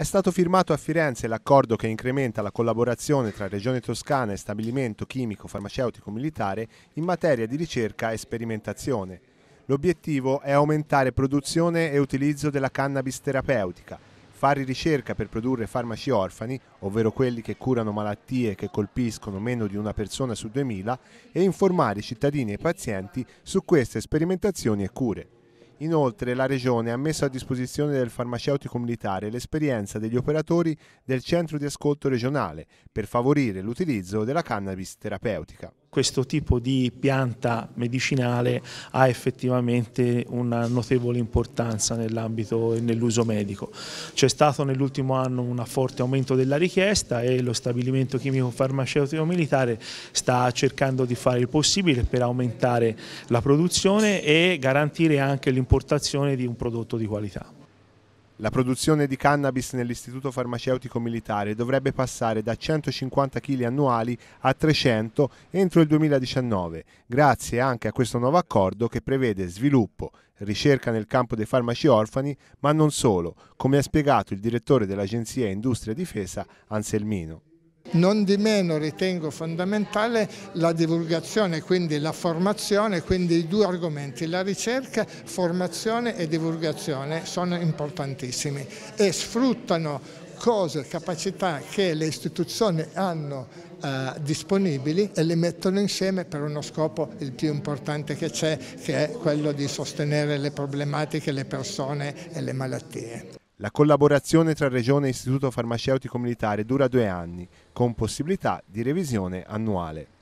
È stato firmato a Firenze l'accordo che incrementa la collaborazione tra Regione Toscana e Stabilimento Chimico Farmaceutico Militare in materia di ricerca e sperimentazione. L'obiettivo è aumentare produzione e utilizzo della cannabis terapeutica, fare ricerca per produrre farmaci orfani, ovvero quelli che curano malattie che colpiscono meno di una persona su 2000, e informare i cittadini e i pazienti su queste sperimentazioni e cure. Inoltre la Regione ha messo a disposizione del farmaceutico militare l'esperienza degli operatori del centro di ascolto regionale per favorire l'utilizzo della cannabis terapeutica questo tipo di pianta medicinale ha effettivamente una notevole importanza nell'ambito e nell'uso medico. C'è stato nell'ultimo anno un forte aumento della richiesta e lo stabilimento chimico farmaceutico militare sta cercando di fare il possibile per aumentare la produzione e garantire anche l'importazione di un prodotto di qualità. La produzione di cannabis nell'istituto farmaceutico militare dovrebbe passare da 150 kg annuali a 300 entro il 2019, grazie anche a questo nuovo accordo che prevede sviluppo, ricerca nel campo dei farmaci orfani, ma non solo, come ha spiegato il direttore dell'Agenzia Industria e Difesa Anselmino. Non di meno ritengo fondamentale la divulgazione, quindi la formazione, quindi i due argomenti, la ricerca, formazione e divulgazione sono importantissimi e sfruttano cose, capacità che le istituzioni hanno eh, disponibili e le mettono insieme per uno scopo il più importante che c'è, che è quello di sostenere le problematiche, le persone e le malattie. La collaborazione tra Regione e Istituto Farmaceutico Militare dura due anni, con possibilità di revisione annuale.